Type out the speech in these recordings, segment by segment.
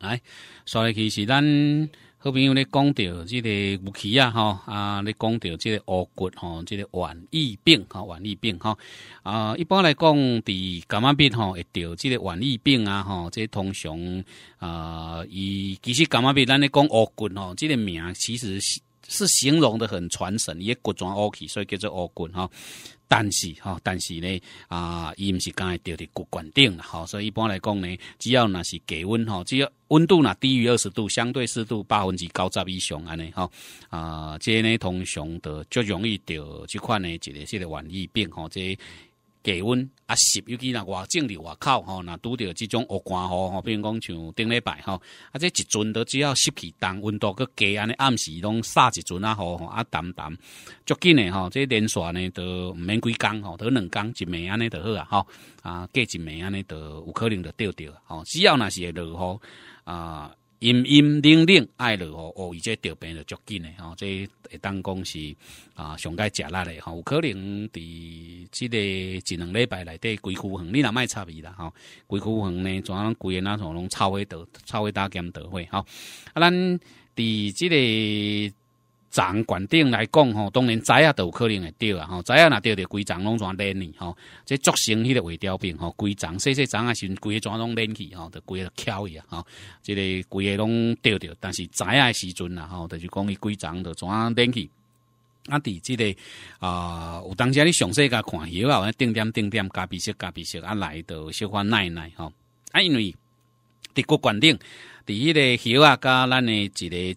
来，所以其实咱好朋友咧讲到即个武器啊，吼啊咧讲到即个乌骨吼，即个瘟疫病吼，瘟疫病吼啊，一般来讲，伫感染病吼，会着即个瘟疫病啊，吼，即通常啊，伊其实感染病，咱咧讲乌骨吼，即个名其实是。是形容的很传神，也骨壮乌 k 所以叫做乌骨哈。但是哈，但是呢，啊，伊毋是讲着伫骨管定了哈，所以一般来讲呢，只要若是低温哈，只要温度若低于二十度，相对湿度百分之九十以上安尼哈，啊，这呢，通常的就容易得这款呢，一个腺的顽疾病哈，这。气温啊湿，尤其若外境里外口吼，若拄着即种恶寒吼，吼，比如讲像顶礼拜吼，啊，这一阵都只要湿气重，温度佫低，安尼暗时拢晒一阵啊吼，啊，淡淡，足紧诶吼，这连续呢都毋免几工吼，都两工一暝安尼就好啊吼，啊，过一暝安尼都有可能的钓着吼，只要若是会落雨啊。阴阴冷冷爱落雨哦，伊这调变就足紧诶吼，这会当讲是啊，上该食辣诶吼，有可能伫即个一两礼拜内底几区园，你若卖插伊啦吼，几区园呢，全拢规个那从拢臭味倒臭味搭兼倒火吼，啊，咱伫即个长管顶来讲吼，当然知啊都有可能会着啊，吼知啊那着着规长拢全连你吼这足成迄个尾钓病吼，规长细细长啊时，规个全拢连去吼着规个翘去啊，吼即个规个拢着着。但是影啊时阵啦，吼着是讲伊规长都全连去。啊，伫即个啊，有当时你详细甲看下啊，定点定点加鼻息加鼻息啊来，到小花奶奶吼，啊因为伫个管顶。伫迄个桥啊，甲咱诶一个、一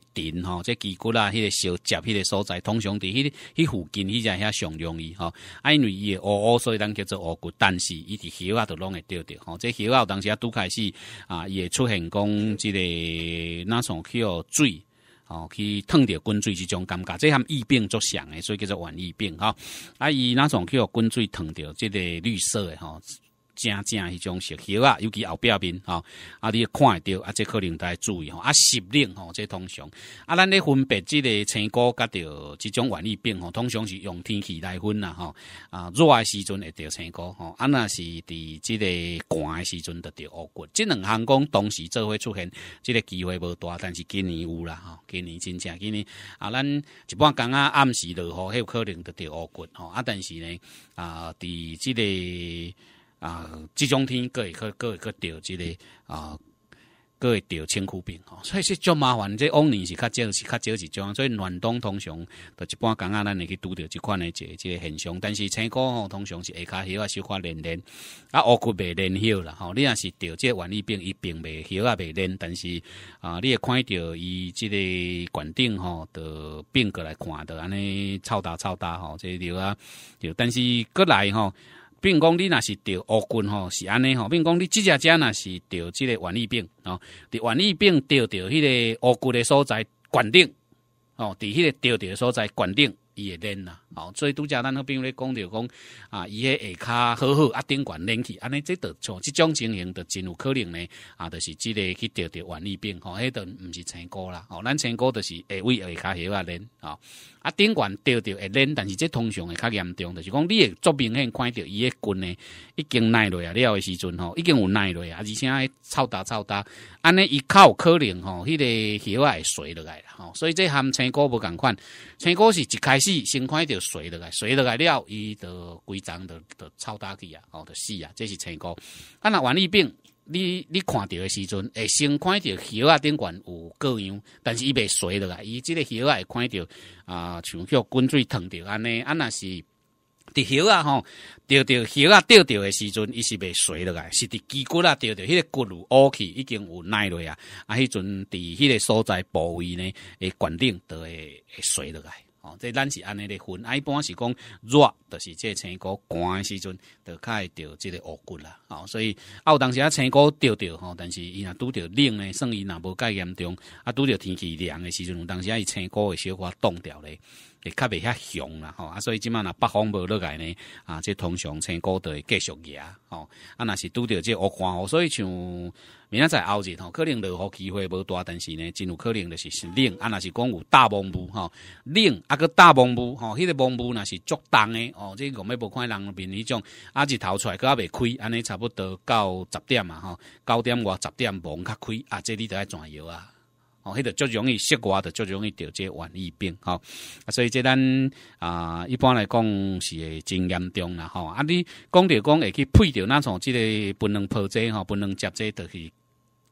个镇吼，即旗骨啊，迄个小接迄个所在，通常伫迄、迄附近、迄只遐上容易吼，啊，因为伊会乌乌，所以咱叫做乌骨。但是，伊伫桥啊都拢会掉掉吼，即桥啊当时啊拄开始啊，伊会出现讲即个那去哦水。哦，去烫着滚水即种感觉，即含疫病作响诶，所以叫做晚疫病吼。啊，伊那种互滚水烫着，即个绿色诶吼。正正迄种石屑啊，尤其后壁面吼，啊，你看会着啊，这可能在注意吼，啊，湿冷吼，这通常啊，咱咧分别即个青果甲着即种原劣病吼，通常是用天气来分啦吼，啊，热诶时阵会着青果吼，啊，若是伫即个寒诶时阵着着乌骨，即两项讲同时做会出现，即个机会无大，但是今年有啦吼，今年真正今年啊，咱一般讲啊，暗时落雨迄有可能着着乌骨吼，啊，但是呢，啊，伫即个。啊，即种天个会个个会个掉即个啊，会着青枯病，所以说足麻烦。这往年是较少，是较少一种，所以暖冬通常都一般。感觉咱会去拄着即款的，即个现象。但是青果通常是下骹许啊小发连连啊，乌佫袂连休啦吼。你若是着即原理病，伊并袂休啊袂连，但是啊你会看着伊即个管顶吼的病过来看的安尼臭大臭大吼，即掉啊掉。但是过来吼。比如讲你若是得乌军吼，是安尼吼，比如讲你即只只若是得即个瘟疫病吼，伫瘟疫病得着迄个乌军诶所在管顶吼，伫迄个得着诶所在管顶。伊会冷呐，哦，所以拄则咱那边咧讲着讲，啊，伊个下骹好好啊，顶管冷去，安尼这着像即种情形着真有可能咧，啊，就是即个去钓着顽逆病，吼，迄段毋是青果啦，吼，咱青果就是会为下骹许啊冷，啊，顶管钓着会冷，但是这通常会较严重，就是讲你会作明显看着伊个筋呢，已经耐落啊了时阵吼，已经有耐落啊，而且臭大臭大，安尼伊较有可能吼，迄个肉会垂落来啦，吼，所以这和青果无同款，青果是一开始。死，先看着水落来，水落来了，伊就规张就就臭焦去啊，哦，就死啊，这是青果。啊，那王立病，你你看到的时阵，会先看到叶啊顶悬有各样，但是伊袂水落来，伊即个叶啊看到啊，像叫滚水烫着安尼，啊若是伫叶啊吼，钓钓叶啊钓钓的时阵，伊是袂垂落来，是伫肌骨啊钓钓迄个骨有乌去已经有耐落啊，啊，迄阵伫迄个所在部位呢，诶，管顶都会垂落来。哦，这咱是安尼的分，一般是讲热，就是这青果寒的时阵，就开着这个恶骨啦。哦，所以啊，有当时啊，青果着着吼，但是伊若拄着冷呢，算伊若无介严重，啊，拄着天气凉的时阵，有当时啊，伊青果会小可冻掉咧。会较袂遐凶啦吼，啊，所以即满若北方无落来呢，啊，即通常青高会继续野吼，啊，若是拄着即恶寒所以像明仔载后日吼，可能落雨机会无大，但是呢，真有可能就是是冷，啊，若是讲有大风雾吼，冷啊个大风雾吼，迄个风雾若是足重的吼，即我要无看人面迄种啊，日头出来佮袂开，安尼差不多到十点啊吼，九点外十点门较开，啊，这着爱怎样啊。哦，迄个足容易外挂，足容易导个瘟疫病，吼。所以，即咱啊，一般来讲是真严重啦，吼。啊，你讲着讲会去配着咱种即个不能配者吼，不能接者倒去。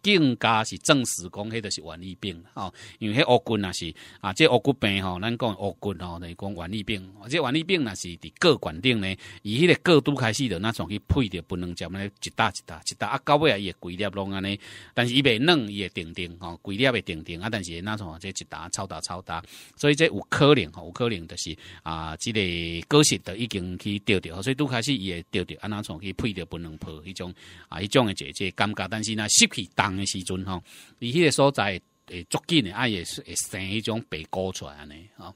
更加是证实讲，迄个是顽皮病哦，因为迄恶骨若是啊，这恶菌病吼，咱讲恶菌吼，等于讲顽皮病，这顽皮病若是伫个管顶咧，伊迄个过度开始的，那种去配着不能叫咧，一搭一搭一搭啊，到尾也规粒拢安尼，但是伊袂软，会定定吼，规粒会定定啊，但是那种这一打超大超大，所以这有可能吼，有可能就是啊，即、类个实都已经去掉掉，所以拄开始伊会掉掉，安那种去配着不能配迄种啊，迄种会姐姐尴尬，但是若失去诶时阵吼，伊迄个所在会足紧，啊也是会生迄种白菇出来安尼吼。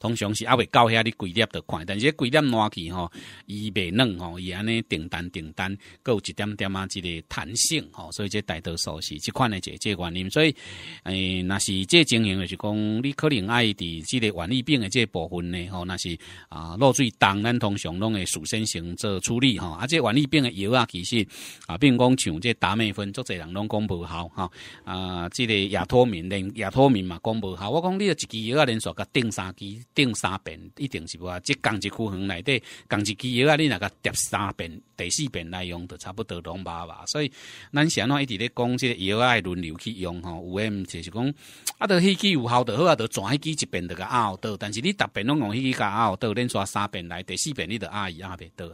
通常是也未到遐哩规粒着看，但是咧龟裂二期吼，伊袂软吼，伊安尼订单订单，佮有一点点啊，即个弹性吼，所以这大多数是即款的这这原因。所以，哎，若是即经营的是讲，你可能爱伫即个原皮病的这部分呢，吼，若是啊落水东，咱通常拢会事先先做处理吼，啊，即原皮病的药啊，其实啊，并讲像即达美芬，足侪人拢讲无效吼，啊，即个亚脱敏，连亚脱敏嘛讲无效，我讲你着一支药啊，连续甲顶三支。顶三遍一定是无啊。即共一枯横内底共一支叶啊，你若甲叠三遍、第四遍来用，就差不多拢麻吧。所以咱是安怎一直咧讲，即个药啊轮流去用吼。有诶，毋就是讲啊，着迄支有效就好啊，着转迄支一遍着甲拗倒。但是你逐遍拢用迄支甲拗倒，恁刷三遍来第四遍，你着阿姨阿袂倒啊。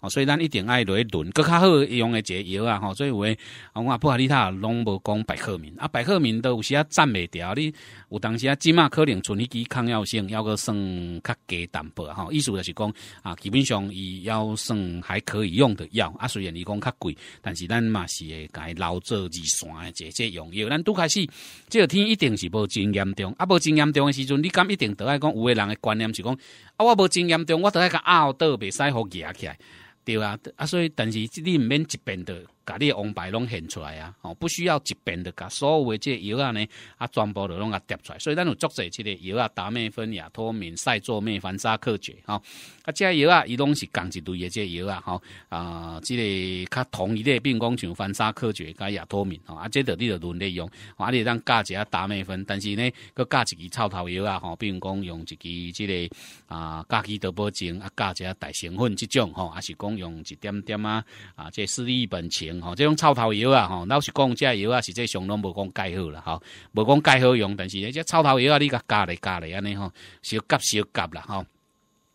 哦，所以咱一定爱落去轮，搁较好用诶一个药啊。吼，所以有诶，我阿布哈利他拢无讲百克明啊，百克明都有时啊站未牢，你有当时啊，即码可能存迄支抗药性个。算较低淡薄，吼，意思就是讲啊，基本上伊要算还可以用的药啊，虽然伊讲较贵，但是咱嘛是会甲伊留做二线的这些用药，咱拄开始，这天一定是无真严重，啊，无真严重的时阵，你敢一定来讲有个人的观念是讲啊，我无真严重，我都来甲拗倒袂使互压起来，对啊，啊，所以但是你毋免一边的。格啲王牌拢显出来啊！哦，不需要一遍的，格所有嘅即药啊呢啊，全部都拢啊叠出来。所以咱有足者这个药啊达美芬、亚托敏晒做灭凡沙克绝啊！啊，即药啊，伊拢是同一类的这药啊！吼啊，这个较同一类，并讲像凡沙克爵加亚托敏啊，这条你就轮嚟用。我哋当加只啊打灭分，但是呢，佮加一支草头药啊！吼，比如讲用一支这个啊，加几多波精啊，加只大成分这种吼，还是讲用一点点啊啊，即四氯本钱。吼，这种草头油啊，吼，老实讲这油啊，实际上拢无讲介好啦，吼，无讲介好用，但是这草头油啊，你甲加咧加咧安尼吼，小夹小夹啦，吼。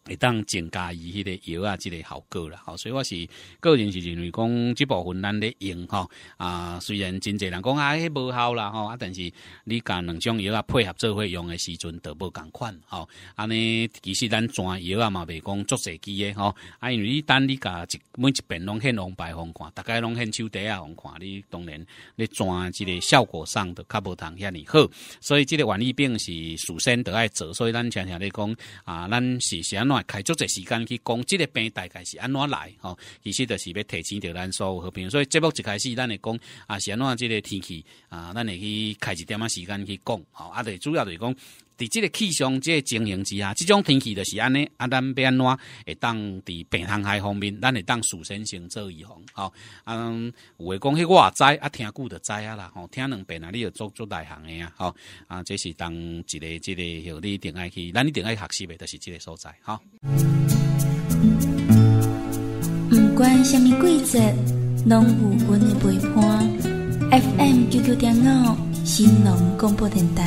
会当增加伊迄个药啊即个效果啦，吼，所以我是个人是认为讲即部分咱咧用吼啊，虽然真济人讲啊迄无效啦吼啊，但是你甲两种药啊配合做伙用的时阵都无共款吼，安尼其实咱转药啊嘛袂讲足侪机的吼，啊因为你等你甲一每一边拢献拢白方看，逐概拢献手底啊方看，你当然你转即个效果上都较无通遐尔好，所以即个原疫病是首先得爱做，所以咱常常咧讲啊，咱是先。开足这时间去讲，这个病大概是安怎来？吼，其实就是要提前着咱所有和平，所以节目一开始，咱会讲啊，是安怎这个天气啊，咱会去开一点啊时间去讲，吼，啊，对，主要就是讲。伫即个气象，这个情形之下，即种天气就是安尼，啊，咱变怎会当伫病航害方面，咱会当事先先做预防。好，嗯，有诶讲迄我也知，啊，听久的知啊啦，吼，听两遍，啊，里就做做内行诶呀？好，啊，这是当一个、一个许你定爱去，咱你定爱学习诶，就是即个所在。好。毋管虾米季节，拢有阮诶陪伴。FM 九九点五，新隆广播电台。